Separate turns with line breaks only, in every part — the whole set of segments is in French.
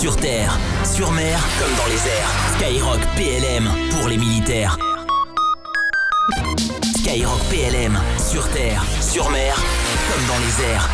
Sur terre, sur mer, comme dans les airs. Skyrock PLM pour les militaires. Skyrock PLM, sur terre, sur mer, comme dans les airs.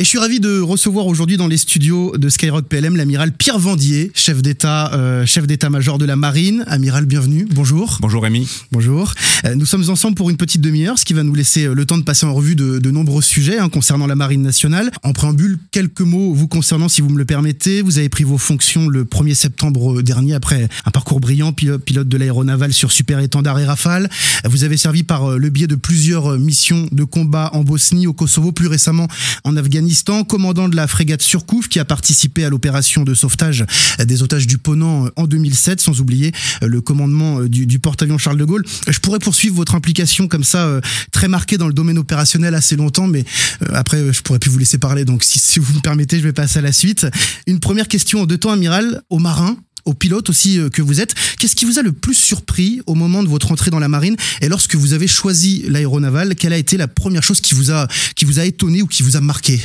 Et je suis ravi de recevoir aujourd'hui dans les studios de Skyrock PLM l'amiral Pierre Vendier, chef d'état, euh, chef d'état-major de la marine. Amiral, bienvenue. Bonjour. Bonjour, Rémi. Bonjour. Euh, nous sommes ensemble pour une petite demi-heure, ce qui va nous laisser euh, le temps de passer en revue de, nombreux sujets hein, concernant la marine nationale. En préambule, quelques mots vous concernant, si vous me le permettez. Vous avez pris vos fonctions le 1er septembre dernier après un parcours brillant, pilote, pilote de l'aéronaval sur super étendard et Rafale. Vous avez servi par le biais de plusieurs missions de combat en Bosnie, au Kosovo, plus récemment en Afghanistan commandant de la frégate Surcouf qui a participé à l'opération de sauvetage des otages du Ponant euh, en 2007, sans oublier euh, le commandement euh, du, porte-avions Charles de Gaulle. Je pourrais poursuivre votre implication comme ça, très marquée dans le domaine opérationnel assez longtemps, mais après, je pourrais plus vous laisser parler. Donc, si, si vous me permettez, je vais passer à la suite. Une première question en deux temps, amiral, aux marins au pilote aussi euh, que vous êtes. Qu'est-ce qui vous a le plus surpris au moment de votre entrée dans la marine et lorsque vous avez choisi l'aéronaval Quelle
a été la première chose qui vous a, qui vous a étonné ou qui vous a marqué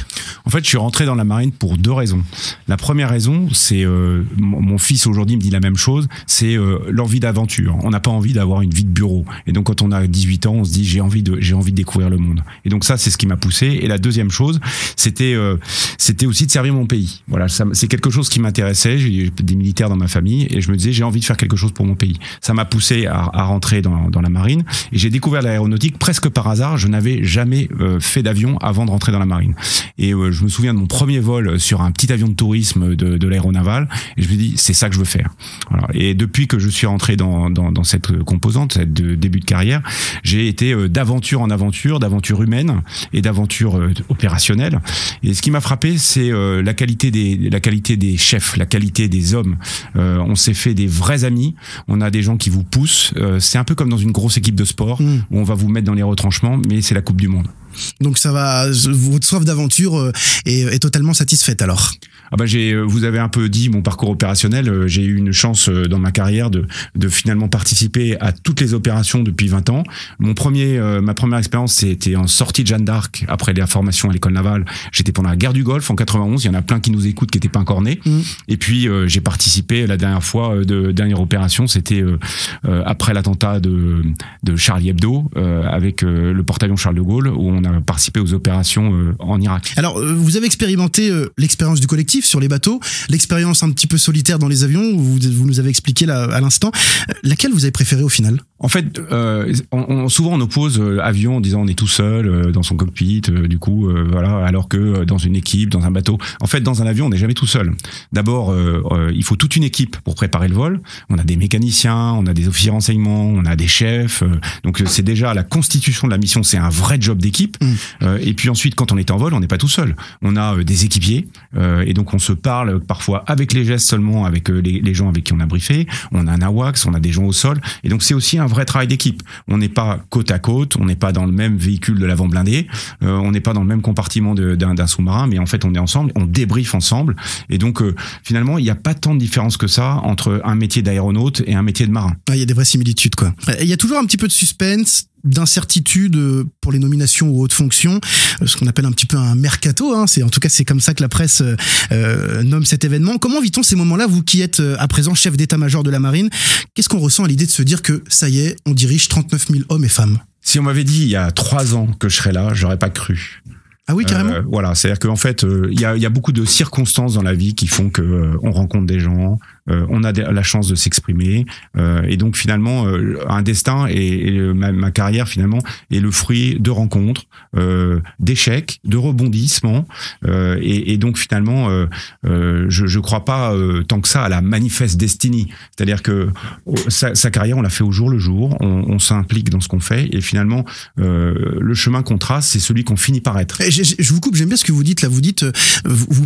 En fait, je suis rentré dans la marine pour deux raisons. La première raison, c'est euh, mon fils aujourd'hui me dit la même chose, c'est euh, l'envie d'aventure. On n'a pas envie d'avoir une vie de bureau. Et donc quand on a 18 ans, on se dit j'ai envie de j'ai envie de découvrir le monde. Et donc ça, c'est ce qui m'a poussé. Et la deuxième chose, c'était c'était aussi de servir mon pays. Voilà, c'est quelque chose qui m'intéressait. J'ai des militaires dans ma ma famille et je me disais j'ai envie de faire quelque chose pour mon pays. Ça m'a poussé à, rentrer dans, la marine et j'ai découvert l'aéronautique presque par hasard. Je n'avais jamais euh, fait d'avion avant de rentrer dans la marine. Et euh, je me souviens de mon premier vol sur un petit avion de tourisme de, l'aéronaval et je me dis c'est ça que je veux faire. Et depuis que je suis rentré dans, cette composante, cette de euh, début de carrière, j'ai été d'aventure en aventure, d'aventure humaine et d'aventure opérationnelle. Et ce qui m'a frappé, c'est la qualité des la qualité des chefs, la qualité des hommes. Euh, on s'est fait des vrais amis. On a des gens qui vous poussent. Euh, c'est un peu comme dans une grosse équipe de sport mm. où on va vous mettre dans les retranchements, mais c'est la Coupe du Monde. Donc ça
va, votre soif d'aventure euh, est, totalement satisfaite alors.
Ah bah j'ai, euh, vous avez un peu dit mon parcours opérationnel. Euh, j'ai eu une chance dans ma carrière de, de finalement participer à toutes les opérations depuis 20 ans. Mon premier, ma première expérience, c'était en sortie de Jeanne d'Arc après la formation à l'école navale. J'étais pendant la guerre du Golfe en 91. Il y en a plein qui nous écoutent qui n'étaient pas encore nés. Mmh. Et puis j'ai participé la dernière fois de dernière opération, c'était après l'attentat de, de Charlie Hebdo avec le porte-avions Charles de Gaulle où on participer aux opérations euh, en Irak.
Alors, euh, vous avez expérimenté euh, l'expérience du collectif sur les bateaux, l'expérience un petit peu solitaire dans les avions, vous, nous avez expliqué à l'instant. Laquelle vous avez préférée au final
en fait, euh, on, souvent on oppose euh, avion en disant on est tout seul euh, dans son cockpit, euh, du coup, voilà, alors que dans une équipe, dans un bateau. En fait, dans un avion, on n'est jamais tout seul. D'abord, il faut toute une équipe pour préparer le vol. On a des mécaniciens, on a des officiers renseignements, on a des chefs. donc c'est déjà la constitution de la mission, c'est un vrai job d'équipe. Mm. et puis ensuite, quand on est en vol, on n'est pas tout seul. On a des équipiers, et donc on se parle parfois avec les gestes seulement, avec les, gens avec qui on a briefé. On a un AWACS, on a des gens au sol, et donc c'est aussi vrai travail d'équipe. On n'est pas côte à côte, on n'est pas dans le même véhicule de l'avant blindé, euh, on n'est pas dans le même compartiment d'un sous-marin, mais en fait on est ensemble, on débriefe ensemble. Et donc euh, finalement, il n'y a pas tant de différence que ça entre un métier d'aéronaute et un métier de marin. Il y a des vraies similitudes quoi.
Il y a toujours un petit peu de suspense, d'incertitude euh, pour les nominations aux hautes fonctions, euh, ce qu'on appelle un petit peu un mercato. Hein. c'est en tout cas c'est comme ça que la presse euh, nomme cet événement. Comment vit-on ces moments-là, vous qui êtes à présent chef d'état-major de la marine Qu'est-ce qu'on ressent à l'idée de se dire que ça y est, on dirige 39 000 hommes et femmes
Si on m'avait dit il y a trois ans que je serais là, j'aurais pas cru. Ah oui, carrément. Euh, voilà, c'est-à-dire qu'en fait, euh, il y, a, beaucoup de circonstances dans la vie qui font que euh, on rencontre des gens, on a la chance de s'exprimer, et donc finalement, un destin et, ma, carrière finalement est le fruit de rencontres, d'échecs, de rebondissements, et, donc finalement, je, ne crois pas tant que ça à la manifeste destinée. C'est-à-dire que sa, carrière, on la fait au jour le jour, on, s'implique dans ce qu'on fait, et finalement, le chemin qu'on trace, c'est celui qu'on finit par être je vous coupe, j'aime bien ce que vous dites là. Vous dites, euh, vous,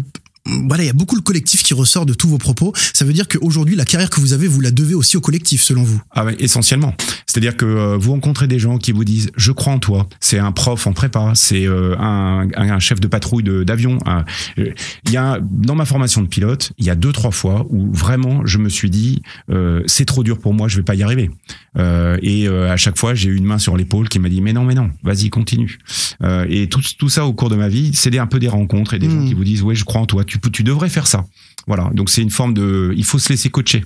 voilà, il y a beaucoup le collectif qui ressort de tous vos propos. Ça veut dire qu'aujourd'hui, la carrière que vous avez, vous la devez aussi au collectif,
selon vous. Ah essentiellement. C'est-à-dire que euh, vous rencontrez des gens qui vous disent "Je crois en toi". C'est un prof en prépa, c'est euh, un, un, chef de patrouille d'avion. Ah. il y a dans ma formation de pilote, il y a deux trois fois où vraiment je me suis dit euh, "C'est trop dur pour moi, je vais pas y arriver". et à chaque fois, j'ai eu une main sur l'épaule qui m'a dit "Mais non, mais non, vas-y, continue". et tout, tout ça au cours de ma vie, c'est un peu des rencontres et des hmm. gens qui vous disent "Ouais, je crois en toi, tu, tu devrais faire ça. Voilà. Donc c'est une forme de, il faut se laisser coacher.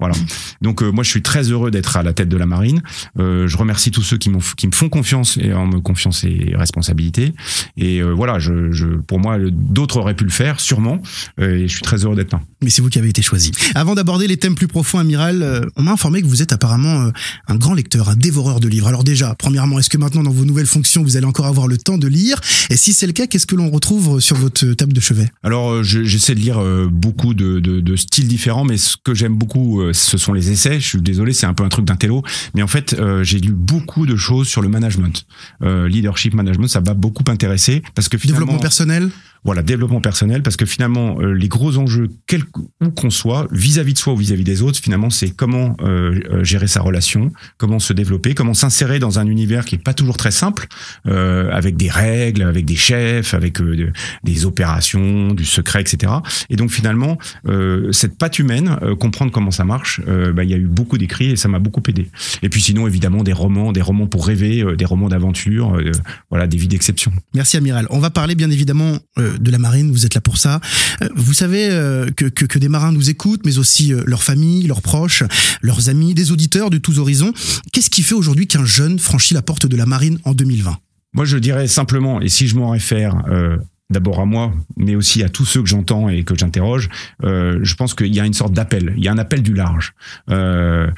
Voilà. Donc euh, moi je suis très heureux d'être à la tête de la marine. Euh, je remercie tous ceux qui, m'ont qui me font confiance et en me confiant et responsabilité. Et euh, voilà, je, je, pour moi d'autres auraient pu le faire sûrement. Euh, et je suis très heureux d'être là. Mais c'est vous qui avez été choisi.
Avant d'aborder les thèmes plus profonds, amiral, on m'a informé que vous êtes apparemment un grand lecteur, un dévoreur de livres. Alors déjà, premièrement, est-ce que maintenant dans vos nouvelles fonctions vous allez encore avoir le temps de lire Et si c'est le cas, qu'est-ce que l'on retrouve sur votre table de chevet
Alors j'essaie de lire beaucoup de, de, de styles différents, mais ce que j'aime beaucoup euh, ce sont les essais. Je suis désolé, c'est un peu un truc d'intello, mais en fait, euh, j'ai lu beaucoup de choses sur le management, euh, leadership, management. Ça m'a beaucoup intéressé. parce que développement personnel. Voilà, développement personnel, parce que finalement, euh, les gros enjeux, où qu'on soit, vis-à-vis de soi ou vis-à-vis des autres, finalement, c'est comment euh, euh, gérer sa relation, comment se développer, comment s'insérer dans un univers qui n'est pas toujours très simple, avec des règles, avec des chefs, avec des opérations, du secret, etc. Et donc finalement, cette patte humaine, comprendre comment ça marche, bah, il y a eu beaucoup d'écrits et ça m'a beaucoup aidé. Et puis sinon, évidemment, des romans, des romans pour rêver, des romans d'aventure, voilà, des vies d'exception.
Merci Amiral. On va parler bien évidemment de la marine, vous êtes là pour ça. Euh, vous savez euh, que, des marins nous écoutent, mais aussi euh, leurs familles, leurs proches, leurs amis, des auditeurs de tous horizons. Qu'est-ce qui fait aujourd'hui qu'un jeune franchit la porte de la marine en 2020
Moi, je dirais simplement, et si je m'en réfère d'abord à moi, mais aussi à tous ceux que j'entends et que j'interroge, je pense qu'il y a une sorte d'appel, il y a un appel du large. quand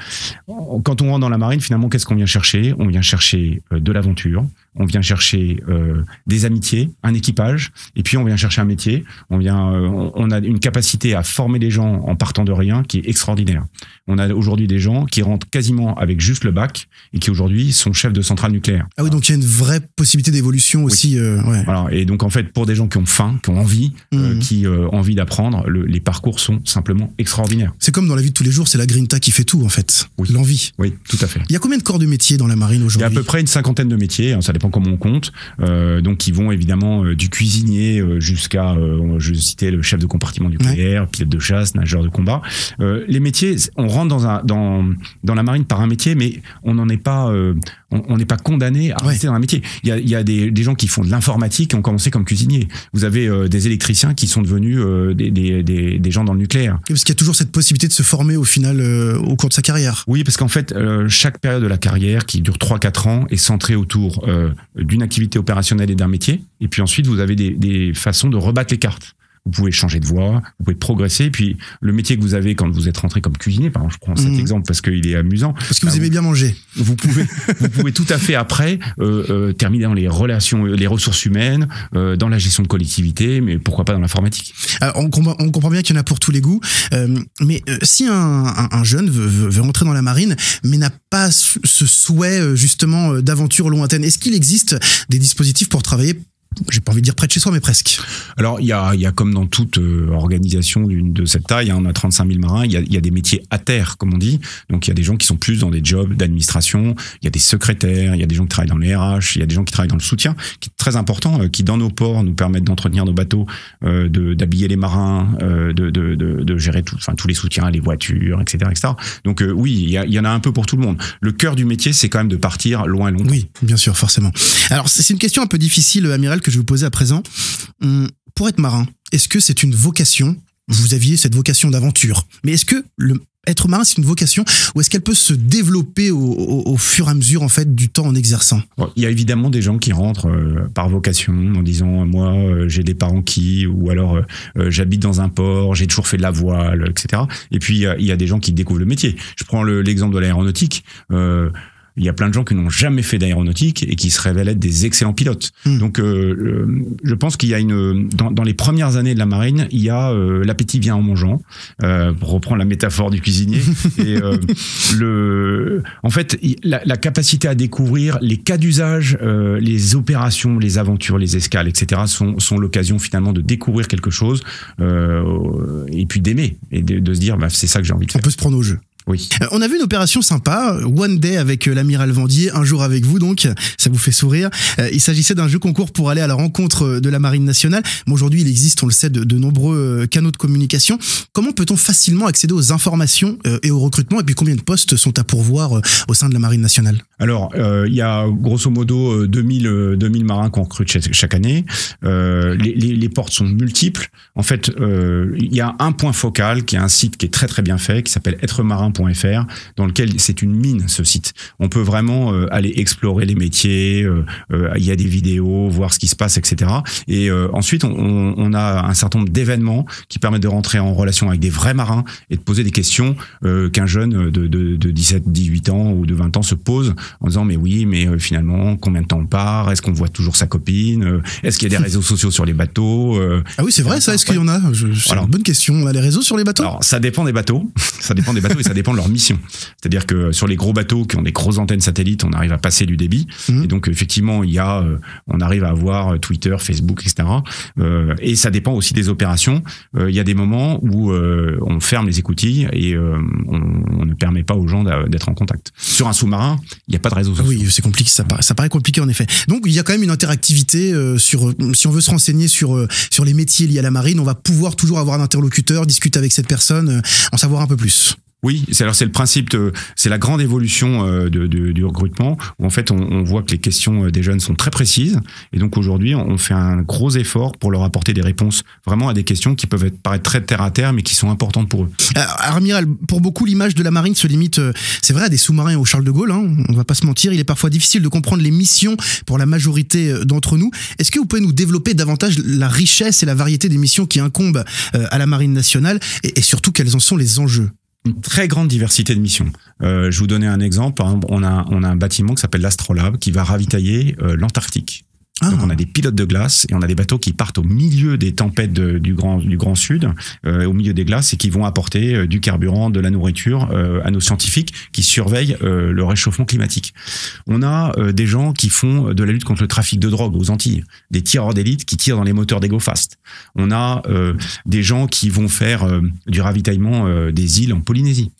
on rentre dans la marine, finalement, qu'est-ce qu'on vient chercher On vient chercher de l'aventure, on vient chercher euh, des amitiés, un équipage, et puis on vient chercher un métier. On vient, euh, on, a une capacité à former des gens en partant de rien qui est extraordinaire. On a aujourd'hui des gens qui rentrent quasiment avec juste le bac et qui aujourd'hui sont chefs de centrale nucléaire. Ah oui, donc il y a une vraie possibilité d'évolution aussi. Euh, voilà. Et donc en fait, pour des gens qui ont faim, qui ont envie, mhm. qui ont envie d'apprendre, les parcours sont simplement extraordinaires. C'est comme dans la vie de tous les jours, c'est la grinta qui fait tout en fait. L'envie. Oui, tout à fait. Il y a combien de corps de métier dans la marine aujourd'hui Il y a à peu près une cinquantaine de métiers. Hein, comme on compte. Euh, donc, qui vont évidemment euh, du cuisinier euh, jusqu'à, je citais le chef de compartiment nucléaire, pilote de chasse, nageur de combat. les métiers, on rentre dans, un, dans la marine par un métier, mais on n'en est pas on n'est pas condamné à rester dans un métier. Il y a, des, gens qui font de l'informatique et ont commencé comme cuisiniers. Vous avez euh, des électriciens qui sont devenus euh, des, gens dans le nucléaire.
parce qu'il y a toujours cette possibilité de se former au final euh, au cours de sa carrière.
Oui, parce qu'en fait, chaque période de la carrière qui dure 3-4 ans est centrée autour d'une activité opérationnelle et d'un métier. Et puis ensuite, vous avez des, façons de rebattre les cartes vous pouvez changer de voie, vous pouvez progresser. Et puis, le métier que vous avez quand vous êtes rentré comme cuisinier, par exemple, je prends cet mhm. exemple parce qu'il est amusant. Parce que vous, bah, aimez bien manger. Vous pouvez, vous pouvez tout à fait après euh, euh, terminer dans les relations, les ressources humaines, euh, dans la gestion de collectivité, mais pourquoi pas dans l'informatique. On,
on, comprend bien qu'il y en a pour tous les goûts. Euh, mais euh, si un, un, jeune veut, veut, veut, rentrer dans la marine, mais n'a pas ce souhait euh, justement d'aventure lointaine, est-ce qu'il existe des
dispositifs pour travailler j'ai pas envie de dire près de chez soi, mais presque. Alors, il y a, y a, comme dans toute organisation organisation de cette taille, on a 35 000 marins, il y a, y a, des métiers à terre, comme on dit. Donc, il y a des gens qui sont plus dans des jobs d'administration, il y a des secrétaires, il y a des gens qui travaillent dans les RH, il y a des gens qui travaillent dans le soutien, qui est très important, qui dans nos ports nous permettent d'entretenir nos bateaux, euh, d'habiller les marins, de, de, de, gérer tout, enfin, tous les soutiens, les voitures, etc. etc. Donc, oui, il y, y, en a un peu pour tout le monde. Le cœur du métier, c'est quand même de partir loin, et loin. Oui,
bien sûr, forcément. Alors, c'est une question un peu difficile, Amiral que je vais vous poser à présent. Hum, pour être marin, est-ce que c'est une vocation Vous aviez cette vocation d'aventure, mais est-ce que le être marin, c'est une vocation ou est-ce qu'elle peut se développer au, fur et à mesure en fait du temps en exerçant
Il y a évidemment des gens qui rentrent euh, par vocation en disant euh, moi euh, j'ai des parents qui ou alors j'habite dans un port, j'ai toujours fait de la voile, etc. Et puis il y a des gens qui découvrent le métier. Je prends l'exemple de l'aéronautique il y a plein de gens qui n'ont jamais fait d'aéronautique et qui se révèlent être des excellents pilotes. Hmm. Donc, euh, je pense qu'il y a une dans, dans, les premières années de la marine, il y a euh, l'appétit vient en mangeant, euh, pour reprendre la métaphore du cuisinier. et euh, le, en fait, la, la, capacité à découvrir les cas d'usage, euh, les opérations, les aventures, les escales, etc., sont, sont l'occasion finalement de découvrir quelque chose et puis d'aimer et de, de, se dire, bah, c'est ça que j'ai envie de faire. On peut se prendre au jeu. Euh, on a vu une opération
sympa, euh, One Day avec euh, l'amiral Vandier, un jour avec vous donc, ça vous fait sourire. il s'agissait d'un jeu concours pour aller à la rencontre de la Marine nationale. aujourd'hui, il existe, on le sait, de, nombreux canaux de communication. Comment peut-on facilement accéder aux informations et au recrutement Et puis combien de postes sont à pourvoir au sein de la Marine nationale
Alors, il y a grosso modo 2000, 2000 marins qu'on recrute chaque, année. Les, portes sont multiples. En fait, il y a un point focal qui est un site qui est très très bien fait, qui s'appelle être marin dans lequel c'est une mine ce site. On peut vraiment aller explorer les métiers, il y a des vidéos, voir ce qui se passe, etc. Et ensuite, on, a un certain nombre d'événements qui permettent de rentrer en relation avec des vrais marins et de poser des questions qu'un jeune de, 17, 18 ans ou de 20 ans se pose en disant mais oui, mais finalement, combien de temps on part Est-ce qu'on voit toujours sa copine Est-ce qu'il y a des réseaux sociaux sur les bateaux Ah oui, c'est vrai ça, est-ce qu'il y en a alors une Bonne question. On a les réseaux sur les bateaux Alors, ça dépend des bateaux. ça dépend des bateaux et ça dépend dépend de leur mission. C'est-à-dire que sur les gros bateaux qui ont des grosses antennes satellites, on arrive à passer du débit. Mhm. Et donc, effectivement, il y a, euh, on arrive à avoir euh, Twitter, Facebook, etc. Euh, et ça dépend aussi des opérations. il y a des moments où on ferme les écoutilles et on, ne permet pas aux gens d'être en contact. Sur un sous-marin, il n'y a pas de réseau ah Oui, c'est compliqué. Ça, ça, paraît compliqué en effet. Donc, il y a quand même une
interactivité sur. Si on veut se renseigner sur sur les métiers liés à la marine, on va pouvoir toujours avoir un interlocuteur, discuter avec cette personne, en savoir un peu plus.
Oui, c'est alors c'est le principe, c'est la grande évolution euh, du recrutement où en fait on, voit que les questions euh, des jeunes sont très précises et donc aujourd'hui on fait un gros effort pour leur apporter des réponses vraiment à des questions qui peuvent être, paraître très terre à terre mais qui sont importantes pour eux.
Euh, Armiral, pour beaucoup l'image de la marine se limite, c'est vrai, à des sous-marins au Charles de Gaulle. Hein, on va pas se mentir, il est parfois difficile de comprendre les missions pour la majorité d'entre nous. Est-ce que vous pouvez nous développer davantage la richesse et la variété des missions qui incombent à la
marine nationale et, et surtout quels en sont les enjeux? une très grande diversité de missions. Euh, je vous donnais un exemple. on, a, on a un bâtiment qui s'appelle l'Astrolabe qui va ravitailler euh, l'Antarctique. Ah. Donc on a des pilotes de glace et on a des bateaux qui partent au milieu des tempêtes du grand sud, euh, au milieu des glaces et qui vont apporter euh, du carburant, de la nourriture euh, à nos scientifiques qui surveillent le réchauffement climatique. On a des gens qui font de la lutte contre le trafic de drogue aux Antilles, des tireurs d'élite qui tirent dans les moteurs d'EgoFast. Fast. On a des gens qui vont faire du ravitaillement des îles en Polynésie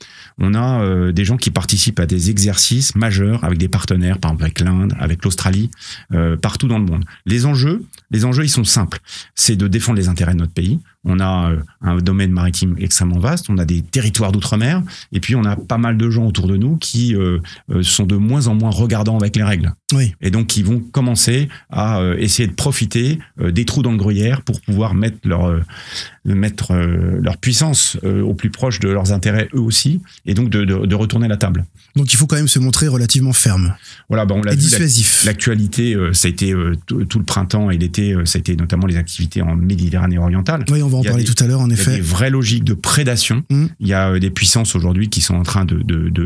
on a euh, des gens qui participent à des exercices majeurs avec des partenaires, par exemple avec l'Inde, avec l'Australie, euh, partout dans le monde. Les enjeux, les enjeux, ils sont simples. C'est de défendre les intérêts de notre pays, on a euh, un domaine maritime extrêmement vaste, on a des territoires d'outre-mer, et puis on a pas mal de gens autour de nous qui euh, euh, sont de moins en moins regardants avec les règles. Oui. Et donc qui vont commencer à essayer de profiter des trous dans le gruyère pour pouvoir mettre leur, mettre, leur puissance au plus proche de leurs intérêts eux aussi, et donc de, de retourner la table. Donc il faut quand même se montrer relativement ferme. Voilà, bah on l'a Dissuasif. L'actualité, euh, ça a été euh, tout le printemps et l'été, euh, ça a été notamment les activités en Méditerranée orientale. Oui, on va en parler tout à l'heure, en effet. Il y a des vraies logiques de prédation. Mmh. Il y a des puissances aujourd'hui qui sont en train de,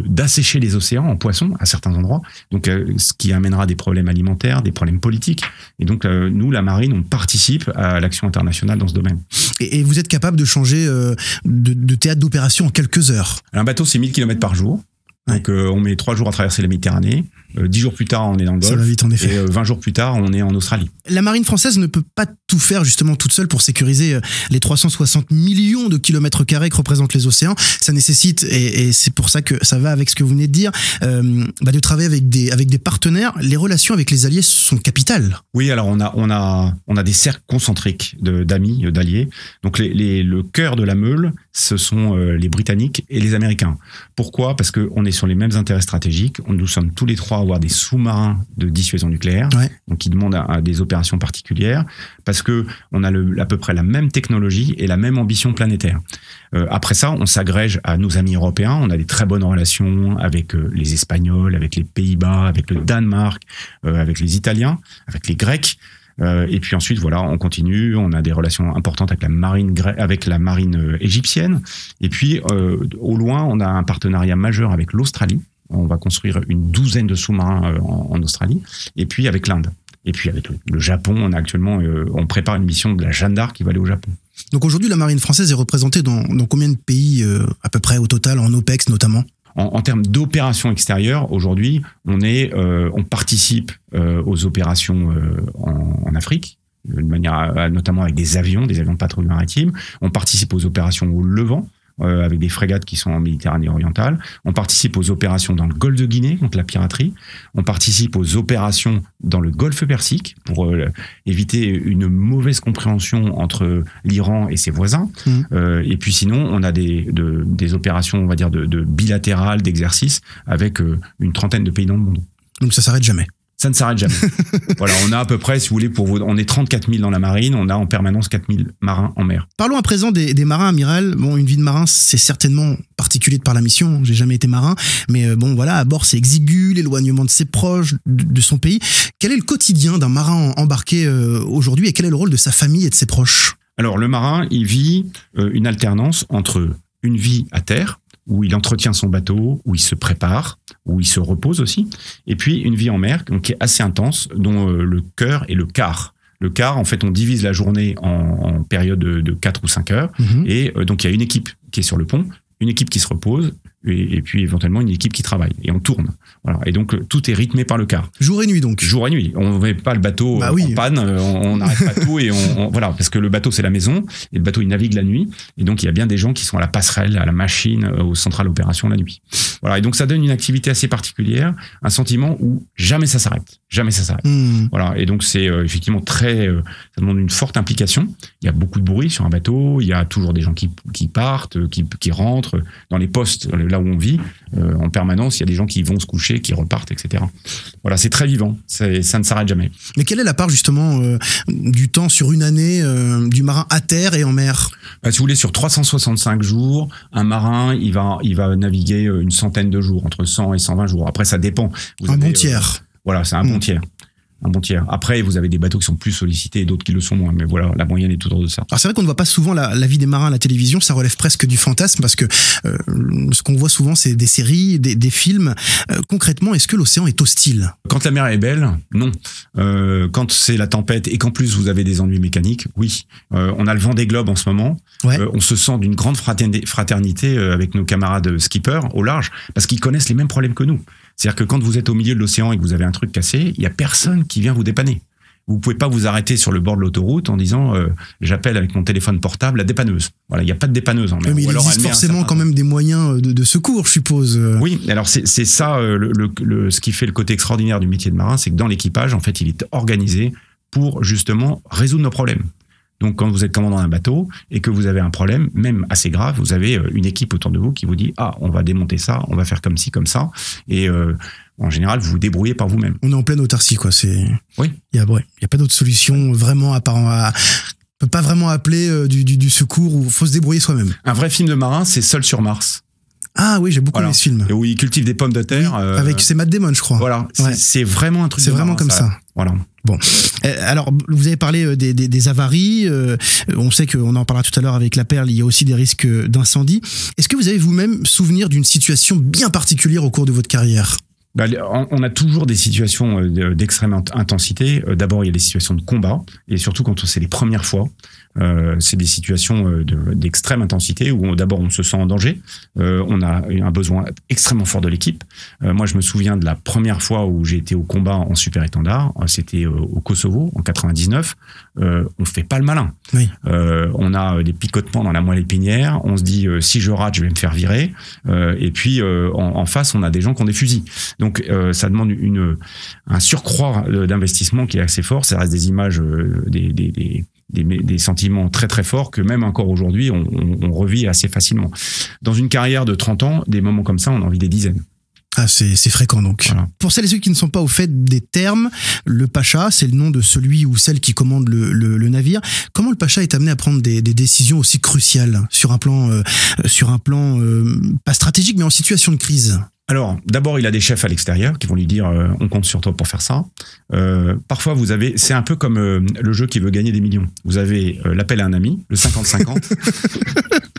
d'assécher les océans en poissons à certains endroits. Donc ce qui amènera des problèmes alimentaires, des problèmes politiques. Et donc nous, la marine, on participe à l'action internationale dans ce domaine. Et, vous êtes capable de
changer de, de théâtre d'opération en quelques heures.
Un bateau, c'est 1000 km par jour. Donc, euh, on met trois jours à traverser la Méditerranée. Euh, dix jours plus tard, on est dans le Golfe. en effet. Et 20 euh, jours plus tard, on est en Australie.
La marine française ne peut pas tout faire, justement, toute seule pour sécuriser euh, les 360 millions de kilomètres carrés que représentent les océans. Ça nécessite, et, c'est pour ça que ça va avec ce que vous venez de dire, bah, de travailler avec des, avec des partenaires. Les relations avec les alliés sont capitales.
Oui, alors on a, on a, on a des cercles concentriques d'amis, d'alliés. Donc les, le cœur de la meule, ce sont les Britanniques et les Américains. Pourquoi Parce qu'on est sur les mêmes intérêts stratégiques. Nous sommes tous les trois des sous-marins de dissuasion nucléaire, donc qui demandent à, des opérations particulières, parce que on a le, à peu près la même technologie et la même ambition planétaire. Euh, après ça, on s'agrège à nos amis européens. On a des très bonnes relations avec euh, les Espagnols, avec les Pays-Bas, avec le Danemark, euh, avec les Italiens, avec les Grecs. et puis ensuite, voilà, on continue. On a des relations importantes avec la marine avec la marine égyptienne. Et puis au loin, on a un partenariat majeur avec l'Australie on va construire une douzaine de sous-marins euh, en, Australie, et puis avec l'Inde. Et puis avec le, Japon, on a actuellement, euh, on prépare une mission de la Jeanne d'Arc qui va aller au Japon.
Donc aujourd'hui, la marine française est représentée dans, combien de pays euh, à peu près au total, en OPEX notamment
en, termes d'opérations extérieures, aujourd'hui, on est, on participe aux opérations en, Afrique, manière notamment avec des avions, des avions de patrouille maritime. On participe aux opérations au Levant. Euh, avec des frégates qui sont en Méditerranée orientale. On participe aux opérations dans le golfe de Guinée contre la piraterie. On participe aux opérations dans le golfe Persique pour euh, éviter une mauvaise compréhension entre l'Iran et ses voisins. Mmh. Euh, et puis sinon, on a des, opérations, on va dire, de, bilatérales, d'exercices avec une trentaine de pays dans le monde. Donc ça s'arrête jamais ça ne s'arrête jamais. voilà, on a à peu près, si vous voulez, pour vous, on est 34 000 dans la marine, on a en permanence 4 000 marins en mer.
Parlons à présent des, marins amiral. Bon, une vie de marin, c'est certainement particulier de par la mission. J'ai jamais été marin, mais euh, bon, voilà, à bord, c'est exigu, l'éloignement de ses proches, de, de, son pays. Quel est le quotidien d'un marin embarqué euh, aujourd'hui et quel est le rôle de sa famille et de ses proches
Alors, le marin, il vit euh, une alternance entre une vie à terre, où il entretient son bateau, où il se prépare, où il se repose aussi. Et puis une vie en mer donc, qui est assez intense, dont euh, le cœur et le quart. Le quart, en fait, on divise la journée en, période de 4 ou 5 heures. Mhm. Et euh, donc, il y a une équipe qui est sur le pont, une équipe qui se repose, et, puis éventuellement une équipe qui travaille. Et on tourne. Voilà. Et donc tout est rythmé par le quart. Jour et nuit donc. Jour et nuit. On ne met pas le bateau bah en panne, euh, on n'arrête pas tout et on, voilà parce que le bateau c'est la maison et le bateau il navigue la nuit et donc il y a bien des gens qui sont à la passerelle, à la machine, euh, au central opération la nuit. Voilà. Et donc ça donne une activité assez particulière, un sentiment où jamais ça s'arrête, jamais ça s'arrête. Hmm. Voilà. Et donc c'est euh, effectivement très, ça demande une forte implication. Il y a beaucoup de bruit sur un bateau, il y a toujours des gens qui, qui partent, qui, qui rentrent dans les postes où on vit, euh, en permanence, il y a des gens qui vont se coucher, qui repartent, etc. Voilà, c'est très vivant, ça ne s'arrête jamais. Mais quelle est la part justement euh, du temps sur une année euh, du marin à terre et en mer bah, Si vous voulez, sur 365 jours, un marin, il va, il va naviguer une centaine de jours, entre 100 et 120 jours. Après, ça dépend. un bon tiers. voilà, c'est un bon hmm. tiers un bon Après, vous avez des bateaux qui sont plus sollicités et d'autres qui le sont moins, mais voilà, la moyenne est autour de ça.
Alors c'est vrai qu'on ne voit pas souvent la, vie des marins à la télévision, ça relève presque du fantasme parce que euh, ce qu'on voit souvent, c'est des séries, des, films. Euh, concrètement, est-ce que l'océan est hostile
Quand la mer est belle, non. Euh, quand c'est la tempête et qu'en plus vous avez des ennuis mécaniques, oui. on a le vent des globes en ce moment. on se sent d'une grande fraternité avec nos camarades skippers au large parce qu'ils connaissent les mêmes problèmes que nous. C'est-à-dire que quand vous êtes au milieu de l'océan et que vous avez un truc cassé, il y a personne qui vient vous dépanner. Vous pouvez pas vous arrêter sur le bord de l'autoroute en disant euh, j'appelle avec mon téléphone portable la dépanneuse. Voilà, il n'y a pas de dépanneuse en mer. Mais il existe forcément
quand même des moyens euh, de, secours, je suppose. Euh. Oui,
alors c'est ça le, ce qui fait le côté extraordinaire du métier de marin, c'est que dans l'équipage, en fait, il est organisé pour justement résoudre nos problèmes. Donc quand vous êtes commandant d'un bateau et que vous avez un problème, même assez grave, vous avez euh, une équipe autour de vous qui vous dit ah on va démonter ça, on va faire comme ci comme ça et euh, en général, vous vous débrouillez par vous-même. On est en pleine autarcie, quoi. C'est. Oui. Il n'y a,
pas d'autre solution vraiment à à, peut pas vraiment appeler euh, du, secours ou faut se débrouiller
soi-même. Un vrai film de marin, c'est Seul sur Mars. Ah oui, j'ai beaucoup voilà. aimé ce film. il cultive des pommes de terre. Euh, avec c'est Matt je crois. Voilà, c'est vraiment un truc. C'est vraiment comme ça. Voilà. Bon, eh,
alors vous avez parlé euh, des, des, avaries. Euh, on sait qu'on en parlera tout à l'heure avec la perle. Il y a aussi des risques d'incendie. Est-ce que vous avez vous-même souvenir d'une situation bien particulière au cours de votre
carrière bah, on a toujours des situations d'extrême intensité. D'abord, il y a les situations de combat, et surtout quand c'est les premières fois. Euh, c'est des situations euh, d'extrême intensité où d'abord on se sent en danger, euh, on a un besoin extrêmement fort de l'équipe. Euh, moi, je me souviens de la première fois où j'ai été au combat en super étendard, euh, c'était au Kosovo en 99. on fait pas le malin. on a des picotements dans la moelle épinière. On se dit si je rate, je vais me faire virer. et puis en, face, on a des gens qui ont des fusils. Donc ça demande une, un surcroît d'investissement qui est assez fort. Ça reste des images des, des, des des, des, sentiments très très forts que même encore aujourd'hui, on, revit assez facilement. Dans une carrière de 30 ans, des moments comme ça, on en vit des dizaines. Ah, c'est fréquent donc. Pour celles et ceux qui ne sont pas au fait des termes, le pacha, c'est le nom de celui
ou celle qui commande le, le, navire. Comment le pacha est amené à prendre des, des décisions aussi cruciales sur un plan, euh, sur un plan euh, pas stratégique mais en situation de crise
alors, d'abord, il a des chefs à l'extérieur qui vont lui dire euh, on compte sur toi pour faire ça. Euh, parfois, vous avez, c'est un peu comme euh, le jeu qui veut gagner des millions. Vous avez l'appel à un ami, le 50-50.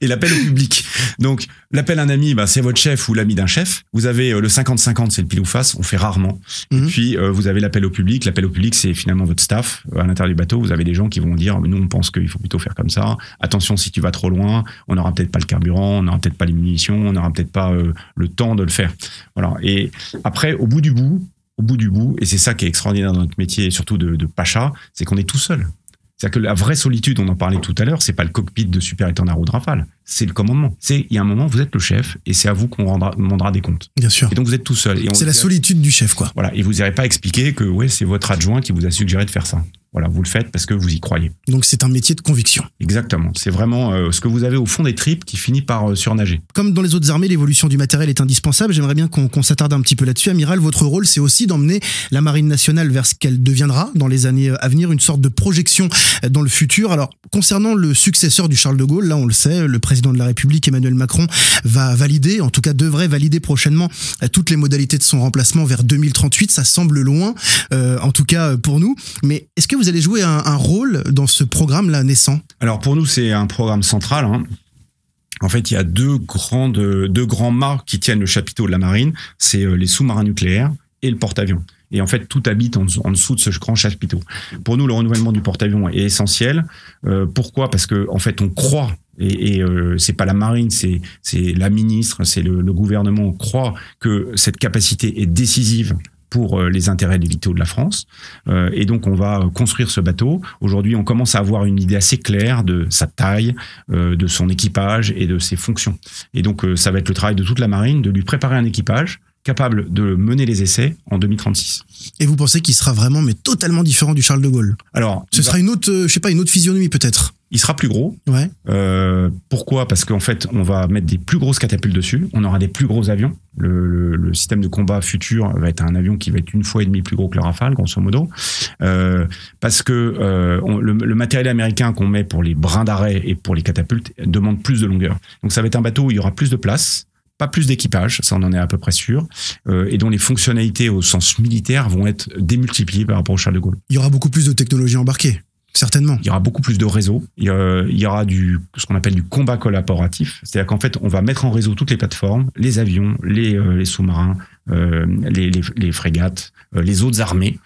et l'appel au public. Donc, l'appel à un ami, bah, c'est votre chef ou l'ami d'un chef. Vous avez euh, le 50-50, c'est le pile ou face, on fait rarement. Et mhm. puis, euh, vous avez l'appel au public. L'appel au public, c'est finalement votre staff. Euh, à l'intérieur du bateau, vous avez des gens qui vont dire, nous, on pense qu'il faut plutôt faire comme ça. Attention, si tu vas trop loin, on n'aura peut-être pas le carburant, on n'aura peut-être pas les munitions, on n'aura peut-être pas le temps de le faire. Voilà. Et après, au bout du bout, au bout du bout, et c'est ça qui est extraordinaire dans notre métier, et surtout de Pacha, c'est qu'on est tout seul. C'est-à-dire que la vraie solitude, on en parlait tout à l'heure, c'est pas le cockpit de Super Étendard ou de Rafale, c'est le commandement. C'est il y a un moment, vous êtes le chef et c'est à vous qu'on rendra, demandera des comptes. Bien sûr. Et donc vous êtes tout seul. C'est la solitude du chef, quoi. Voilà. Et vous n'irez pas expliquer que ouais, c'est votre adjoint qui vous a suggéré de faire ça. Voilà, vous le faites parce que vous y croyez. Donc c'est un métier de conviction. Exactement. C'est vraiment euh, ce que vous avez au fond des tripes qui finit par euh, surnager.
Comme dans les autres armées, l'évolution du matériel est indispensable. J'aimerais bien qu'on s'attarde un petit peu là-dessus. Amiral, votre rôle, c'est aussi d'emmener la marine nationale vers ce qu'elle deviendra dans les années euh, à venir, une sorte de projection dans le futur. Alors, concernant le successeur du Charles de Gaulle, là, on le sait, le président de la République, Emmanuel Macron, va valider, en tout cas devrait valider prochainement toutes les modalités de son remplacement vers 2038. Ça semble loin, en tout cas pour nous. Mais est-ce que vous allez jouer un, rôle dans ce programme-là naissant
Alors pour nous, c'est un programme central. Hein. En fait, il y a deux grandes, deux grands mâts qui tiennent le chapiteau de la marine. C'est euh, les sous-marins nucléaires et le porte-avions. Et en fait, tout habite en dessous, de ce grand chapiteau. Pour nous, le renouvellement du porte-avions est essentiel. Euh, pourquoi Parce que en fait, on croit. Et, et n'est euh, c'est pas la marine, c'est c'est la ministre, c'est le, le, gouvernement on croit que cette capacité est décisive pour euh, les intérêts vitaux de la France. Euh, et donc, on va euh, construire ce bateau. Aujourd'hui, on commence à avoir une idée assez claire de sa taille, de son équipage et de ses fonctions. Et donc, ça va être le travail de toute la marine de lui préparer un équipage capable de mener les essais en 2036. Et vous pensez qu'il sera vraiment, mais totalement différent du Charles de Gaulle Alors, ce sera une autre, je sais pas, une autre physionomie peut-être il sera plus gros. Euh, pourquoi Parce qu'en fait, on va mettre des plus grosses catapultes dessus. On aura des plus gros avions. Le, système de combat futur va être un avion qui va être une fois et demie plus gros que le Rafale, grosso modo. Euh, parce que euh, le, matériel américain qu'on met pour les brins d'arrêt et pour les catapultes demande plus de longueur. Donc ça va être un bateau où il y aura plus de place pas plus d'équipage, ça on en est à peu près sûr, et dont les fonctionnalités au sens militaire vont être démultipliées par rapport au Charles de Gaulle. Il y aura beaucoup plus de technologies embarquées. Certainement. Il y aura beaucoup plus de réseaux. Il y, aura du, ce qu'on appelle du combat collaboratif. C'est-à-dire qu'en fait, on va mettre en réseau toutes les plateformes, les avions, les, euh, sous-marins, euh, les, frégates, euh, les autres armées,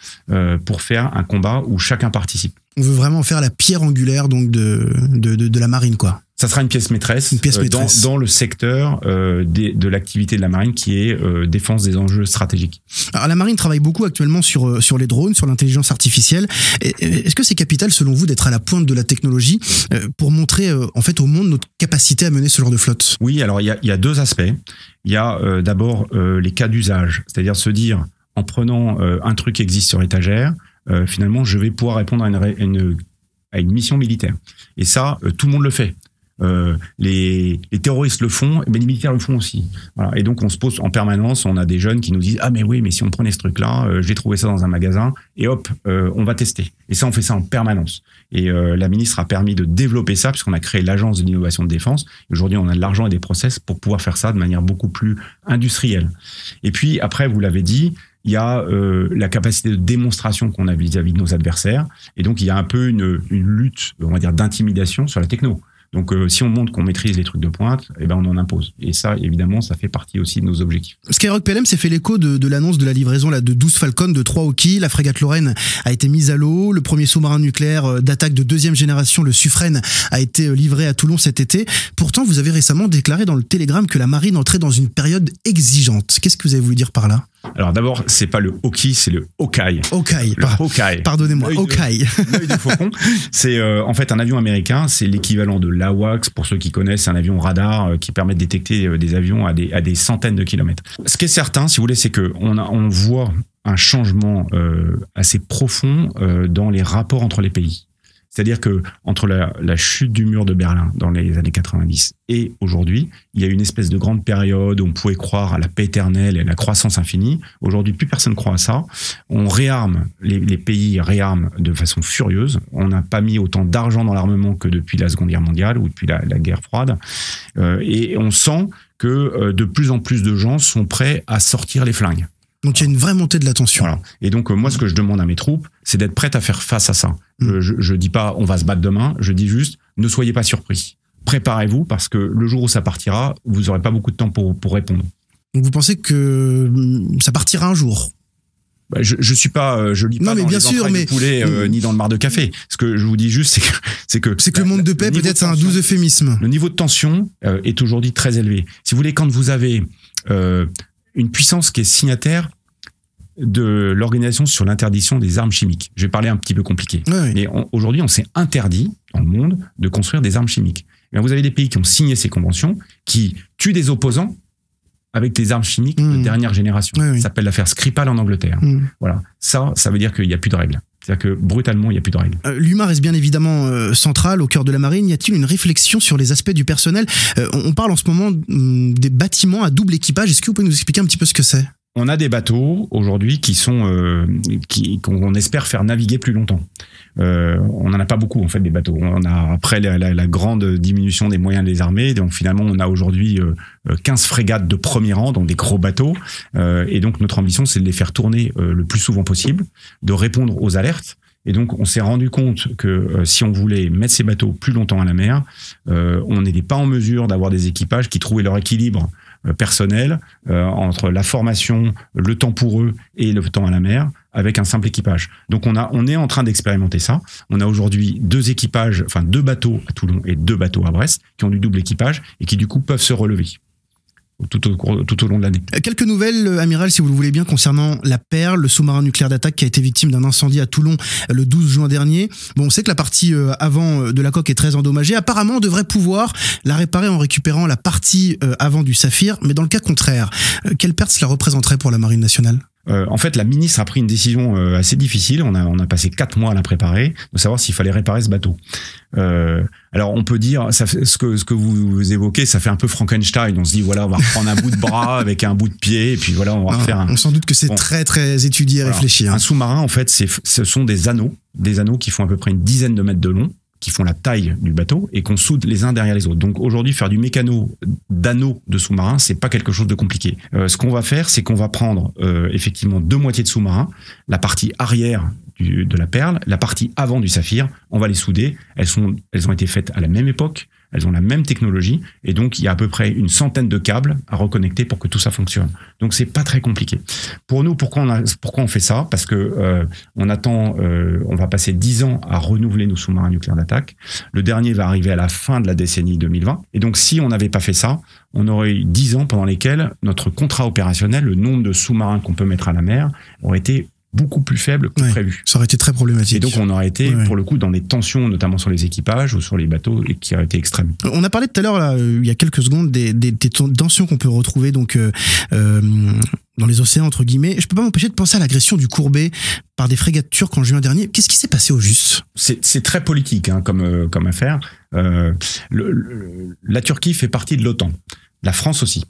pour faire un combat où chacun participe.
On veut vraiment faire la pierre angulaire donc de la marine, quoi.
Ça sera une pièce maîtresse, une pièce euh, Dans, le secteur euh, de l'activité de la marine qui est euh, défense des enjeux stratégiques.
Alors la marine travaille beaucoup actuellement sur sur les drones, sur l'intelligence artificielle. Est-ce que c'est capital selon vous d'être à la pointe de la technologie pour montrer en fait au monde notre
capacité à mener ce genre de flotte Oui, alors il y a, deux aspects. Il y a d'abord les cas d'usage, c'est-à-dire se dire en prenant un truc qui existe sur étagère, finalement je vais pouvoir répondre à une, à une mission militaire. Et ça, tout le monde le fait. Euh, les, terroristes le font, mais les militaires le font aussi. Et donc on se pose en permanence, on a des jeunes qui nous disent ah mais oui, mais si on prenait ce truc-là, euh, j'ai trouvé ça dans un magasin, et hop, euh, on va tester. Et ça, on fait ça en permanence. Et la ministre a permis de développer ça puisqu'on a créé l'agence de l'innovation de défense. Aujourd'hui, on a de l'argent et des process pour pouvoir faire ça de manière beaucoup plus industrielle. Et puis après, vous l'avez dit, il y a la capacité de démonstration qu'on a vis-à-vis de nos adversaires. Et donc, il y a un peu une, une lutte, on va dire, d'intimidation sur la techno. Donc, euh, si on montre qu'on maîtrise les trucs de pointe, eh ben, on en impose. Et ça, évidemment, ça fait partie aussi de nos objectifs.
Skyrock PLM s'est fait l'écho de, de l'annonce de la livraison là, de 12 Falcon, de 3 Hawkeye. La frégate Lorraine a été mise à l'eau. Le premier sous-marin nucléaire euh, d'attaque de deuxième génération, le Suffren, a été euh, livré à Toulon cet été. Pourtant, vous avez récemment déclaré dans le Télégramme que la marine entrait dans une période exigeante. Qu'est-ce que vous avez voulu dire par là
alors d'abord, c'est pas le Hoki, c'est le Hawkeye. Hawkeye, Pardonnez-moi, Hawkeye. du faucon. C'est euh, en fait un avion américain, c'est l'équivalent de l'AWACS pour ceux qui connaissent, c'est un avion radar euh, qui permet de détecter euh, des avions à des, centaines de kilomètres. Ce qui est certain, si vous voulez, c'est que on voit un changement assez profond dans les rapports entre les pays. C'est-à-dire que entre la, chute du mur de Berlin dans les années 90 et aujourd'hui, il y a une espèce de grande période où on pouvait croire à la paix éternelle et à la croissance infinie. Aujourd'hui, plus personne croit à ça. On réarme, les, pays réarment de façon furieuse. On n'a pas mis autant d'argent dans l'armement que depuis la Seconde Guerre mondiale ou depuis la, guerre froide. Euh, et on sent que euh, de plus en plus de gens sont prêts à sortir les flingues. Donc il y a une vraie montée de la tension. Et donc euh, moi, ce que je demande à mes troupes, c'est d'être prête à faire face à ça. Mm. Euh, je, ne dis pas on va se battre demain, je dis juste ne soyez pas surpris. Préparez-vous parce que le jour où ça partira, vous aurez pas beaucoup de temps pour, répondre. Donc vous pensez que mm, ça partira un jour bah, je, ne suis pas, euh, je lis pas mais dans bien sûr, mais... poulet ni dans le mar de café. Ce que je vous dis juste, c'est que c'est que le monde de paix peut-être c'est un doux euphémisme. Le niveau de tension est aujourd'hui très élevé. Si vous voulez, quand vous avez une puissance qui est signataire de l'organisation sur l'interdiction des armes chimiques. Je vais parler un petit peu compliqué. Mais aujourd'hui, on s'est interdit dans le monde de construire des armes chimiques. Mais eh vous avez des pays qui ont signé ces conventions, qui tuent des opposants avec des armes chimiques de hmm. dernière génération. ça s'appelle l'affaire Skripal en Angleterre. Hmm. Voilà. Ça, ça veut dire qu'il n'y a plus de règles. C'est-à-dire que brutalement, il n'y a plus de règles.
Euh, l'humain reste bien évidemment euh, central au cœur de la marine. Y a-t-il une réflexion sur les aspects du personnel euh, On parle en ce moment mm, des bâtiments à double équipage. Est-ce que vous pouvez nous expliquer un petit peu ce que c'est
on a des bateaux aujourd'hui qui sont euh, qu'on espère faire naviguer plus longtemps. Euh, on n'en a pas beaucoup en fait des bateaux. On a après la, grande diminution des moyens des armées, donc finalement on a aujourd'hui 15 euh, frégates de premier rang, donc des gros bateaux. et donc notre ambition c'est de les faire tourner le plus souvent possible, de répondre aux alertes. Et donc, on s'est rendu compte que si on voulait mettre ces bateaux plus longtemps à la mer, on n'était pas en mesure d'avoir des équipages qui trouvaient leur équilibre euh, personnel euh, entre la formation, le temps pour eux et le temps à la mer avec un simple équipage. Donc on, a, on est en train d'expérimenter ça. On a aujourd'hui deux équipages, enfin deux bateaux à Toulon et deux bateaux à Brest qui ont du double équipage et qui du coup peuvent se relever tout au, long de l'année. Euh, quelques nouvelles, euh,
amiral, si vous le voulez bien, concernant la Perle, le sous-marin nucléaire d'attaque qui a été victime d'un incendie à Toulon euh, le 12 juin dernier. Bon, on sait que la partie avant de la coque est très endommagée. Apparemment, on devrait pouvoir la réparer en récupérant la partie avant du saphir, mais dans le cas contraire, quelle perte cela représenterait pour la Marine nationale
euh, en fait, la ministre a pris une décision euh, assez difficile. On a, on a passé quatre mois à la préparer, de savoir s'il fallait réparer ce bateau. Euh, alors, on peut dire, ce, que, ce que vous évoquez, ça fait un peu Frankenstein. On se dit, voilà, on va reprendre un bout de bras avec un bout de pied, et puis voilà, on va ah, faire... On s'en doute que c'est très,
très étudié, réfléchi.
Hein. Un sous-marin, en fait, ce sont des anneaux, des anneaux qui font à peu près une dizaine de mètres de long, qui font la taille du bateau et qu'on soude les uns derrière les autres. Donc aujourd'hui, faire du mécano d'anneaux de sous marin c'est pas quelque chose de compliqué. Euh, ce qu'on va faire, c'est qu'on va prendre euh, effectivement deux moitiés de sous-marins, la partie arrière de la perle, la partie avant du saphir, on va les souder. Elles sont, elles ont été faites à la même époque. Elles ont la même technologie et donc il y a à peu près une centaine de câbles à reconnecter pour que tout ça fonctionne. Donc c'est pas très compliqué. Pour nous, pourquoi on, a, pourquoi on fait ça Parce que euh, on attend, euh, on va passer dix ans à renouveler nos sous-marins nucléaires d'attaque. Le dernier va arriver à la fin de la décennie 2020. Et donc si on n'avait pas fait ça, on aurait eu dix ans pendant lesquels notre contrat opérationnel, le nombre de sous-marins qu'on peut mettre à la mer, aurait été beaucoup plus faible que prévu. Ça aurait été très problématique. Et donc on aurait été, pour le coup, dans des tensions, notamment sur les équipages ou sur les bateaux, qui auraient été extrêmes.
Euh, on a parlé tout à l'heure, euh, il y a quelques secondes, des, tensions qu'on peut retrouver donc euh, dans les océans entre guillemets. Je peux pas m'empêcher de penser à l'agression du Courbet par des frégates turques en juin dernier. Qu'est-ce qui s'est passé
au juste C'est très politique hein, comme comme affaire. la Turquie fait partie de l'OTAN, la France aussi.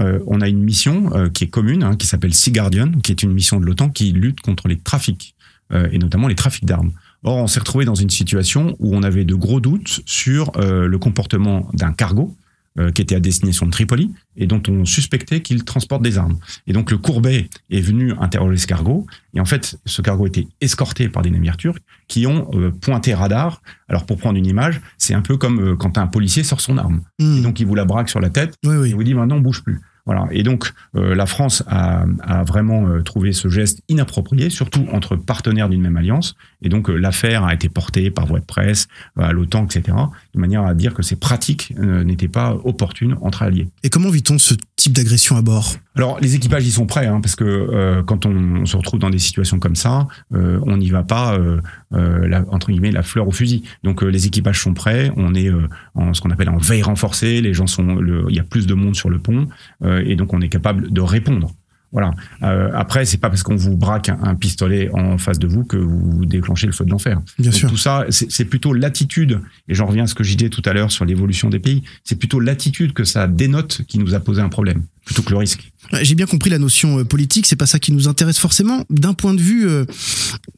Euh, on a une mission euh, qui est commune, hein, qui s'appelle Sea Guardian, qui est une mission de l'OTAN qui lutte contre les trafics, euh, et notamment les trafics d'armes. Or, on s'est retrouvé dans une situation où on avait de gros doutes sur le comportement d'un cargo euh, qui était à destination de Tripoli et dont on suspectait qu'il transporte des armes. Et donc le Courbet est venu interroger ce cargo et en fait ce cargo était escorté par des navires turcs qui ont euh, pointé radar. Alors pour prendre une image, c'est un peu comme euh, quand un policier sort son arme. Hmm. Et donc il vous la braque sur la tête et vous dit maintenant bouge plus. Voilà. Et donc, la France a, vraiment trouvé ce geste inapproprié, surtout entre partenaires d'une même alliance. Et donc, l'affaire a été portée par voie de presse, à l'OTAN, etc de manière à dire que ces pratiques euh, n'étaient pas opportunes entre alliés. Et comment vit-on ce type d'agression à bord Alors les équipages y sont prêts, hein, parce que euh, quand on, se retrouve dans des situations comme ça, euh, on n'y va pas entre guillemets la fleur au fusil. Donc les équipages sont prêts, on est en ce qu'on appelle en veille renforcée, les gens sont, il y a plus de monde sur le pont, et donc on est capable de répondre. Voilà. Euh, après, c'est pas parce qu'on vous braque un pistolet en face de vous que vous déclenchez le feu de l'enfer. Bien sûr. Tout ça, c'est plutôt l'attitude, et j'en reviens à ce que j'ai dit tout à l'heure sur l'évolution des pays, c'est plutôt l'attitude que ça dénote qui nous a posé un problème plutôt le risque. J'ai bien compris la notion
euh, politique, c'est pas ça qui nous intéresse forcément d'un point de vue euh,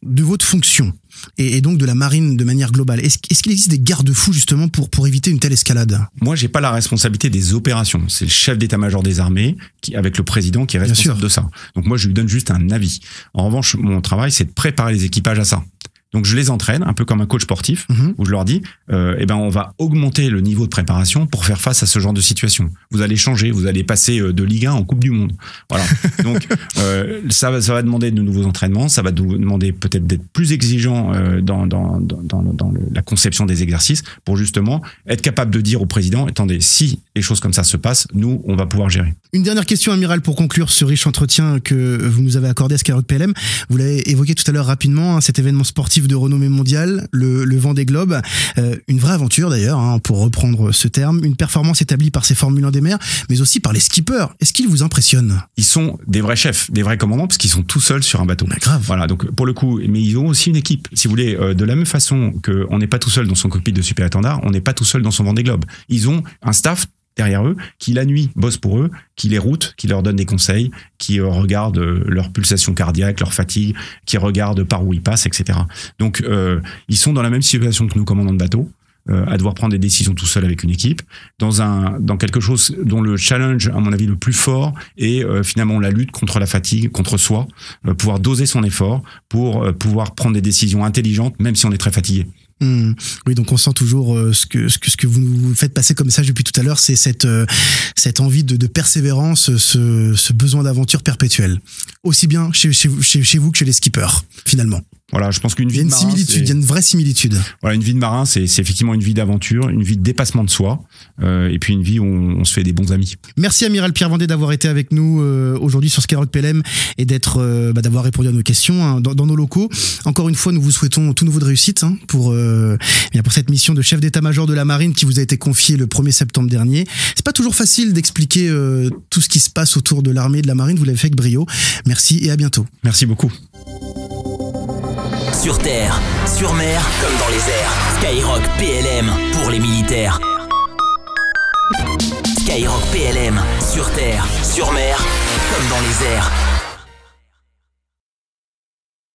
de votre fonction et, donc de la marine de manière globale. Est-ce qu'il existe des garde-fous justement pour, pour éviter une telle escalade
Moi, j'ai pas la responsabilité des opérations. C'est le chef d'état-major des armées qui, avec le président, qui est responsable de ça. Donc moi, je lui donne juste un avis. En revanche, mon travail, c'est de préparer les équipages à ça. Donc je les entraîne un peu comme un coach sportif mhm. où je leur dis euh, eh ben on va augmenter le niveau de préparation pour faire face à ce genre de situation. Vous allez changer, vous allez passer euh, de Ligue 1 en Coupe du monde. Voilà. Donc euh, ça ça va demander de nouveaux entraînements, ça va demander peut-être d'être plus exigeant euh, dans dans dans, la conception des exercices pour justement être capable de dire au président attendez, si les choses comme ça se passent, nous on va pouvoir gérer.
Une dernière question amiral pour conclure ce riche entretien que vous nous avez accordé à Skyrock PLM. Vous l'avez évoqué tout à l'heure rapidement hein, cet événement sportif de renommée mondiale, le, vent des globes euh, une vraie aventure d'ailleurs, hein, pour reprendre ce terme. Une performance établie par ces Formule 1 des mers, mais aussi par les skippers. Est-ce qu'ils vous impressionnent
Ils sont des vrais chefs, des vrais commandants, parce qu'ils sont tout seuls sur un bateau. Bah, grave. Voilà, donc pour le coup, mais ils ont aussi une équipe. Si vous voulez, euh, de la même façon qu'on n'est pas tout seul dans son cockpit de super étendard, on n'est pas tout seul dans son vent des globes Ils ont un staff derrière eux, qui la nuit bosse pour eux, qui les route, qui leur donne des conseils, qui euh, regardent euh, leur pulsation cardiaque, leur fatigue, qui regardent par où ils passent, etc. Donc euh, ils sont dans la même situation que nous commandants de bateau, à devoir prendre des décisions tout seul avec une équipe, dans, un, dans quelque chose dont le challenge, à mon avis, le plus fort est finalement la lutte contre la fatigue, contre soi, pouvoir doser son effort pour pouvoir prendre des décisions intelligentes, même si on est très fatigué.
Hmm. Oui, donc on sent toujours euh, ce, que, ce que vous nous faites passer comme ça depuis tout à l'heure, c'est cette euh, cette envie de, persévérance, ce, besoin d'aventure perpétuelle, aussi bien chez, chez, chez vous que chez les skippers, finalement.
Voilà, je pense qu'une vie il y une similitude, il y a une vraie similitude. Voilà, une vie de marin, c'est effectivement une vie d'aventure, une vie de dépassement de soi, euh, et puis une vie où on, se fait des bons amis.
Merci Amiral Pierre Vendée d'avoir été avec nous euh, aujourd'hui sur Skyrock PLM et d'être, euh, bah, d'avoir répondu à nos questions hein, dans, nos locaux. Encore une fois, nous vous souhaitons tout nouveau de réussite hein, pour pour cette mission de chef d'état-major de la marine qui vous a été confiée le 1er septembre dernier. C'est pas toujours facile d'expliquer tout ce qui se passe autour de l'armée et de la marine. Vous l'avez fait avec brio. Merci et à bientôt. Merci beaucoup.
Sur terre, sur mer, comme dans les airs. Skyrock PLM pour les militaires. Skyrock PLM, sur terre, sur mer, comme dans les airs.